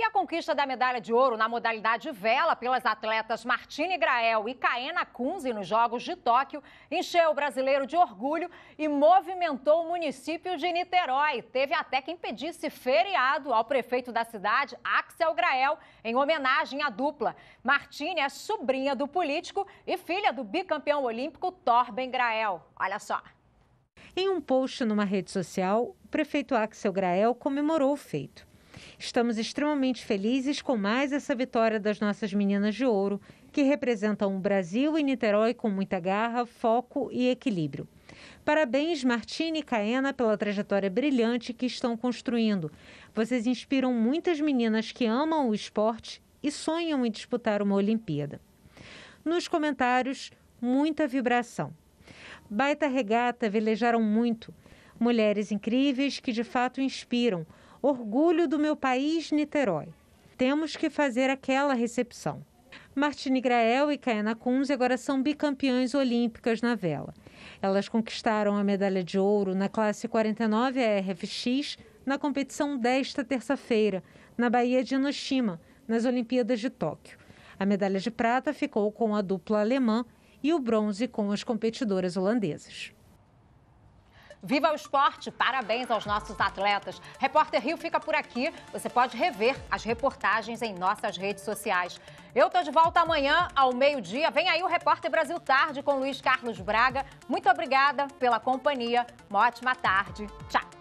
E a conquista da medalha de ouro na modalidade vela pelas atletas Martine Grael e Caena Kunze nos Jogos de Tóquio encheu o brasileiro de orgulho e movimentou o município de Niterói. Teve até quem pedisse feriado ao prefeito da cidade, Axel Grael, em homenagem à dupla. Martine é sobrinha do político e filha do bicampeão olímpico Torben Grael. Olha só. Em um post numa rede social, o prefeito Axel Grael comemorou o feito. Estamos extremamente felizes com mais essa vitória das nossas meninas de ouro, que representam o Brasil e Niterói com muita garra, foco e equilíbrio. Parabéns, Martine e Caena, pela trajetória brilhante que estão construindo. Vocês inspiram muitas meninas que amam o esporte e sonham em disputar uma Olimpíada. Nos comentários, muita vibração. Baita regata, velejaram muito. Mulheres incríveis que de fato inspiram. Orgulho do meu país, Niterói. Temos que fazer aquela recepção. Martine Grael e Kayana Kunze agora são bicampeãs olímpicas na vela. Elas conquistaram a medalha de ouro na classe 49 RFX na competição desta terça-feira, na Baía de Inoshima, nas Olimpíadas de Tóquio. A medalha de prata ficou com a dupla alemã e o bronze com as competidoras holandesas. Viva o esporte! Parabéns aos nossos atletas. Repórter Rio fica por aqui. Você pode rever as reportagens em nossas redes sociais. Eu tô de volta amanhã ao meio-dia. Vem aí o Repórter Brasil Tarde com Luiz Carlos Braga. Muito obrigada pela companhia. Uma ótima tarde. Tchau.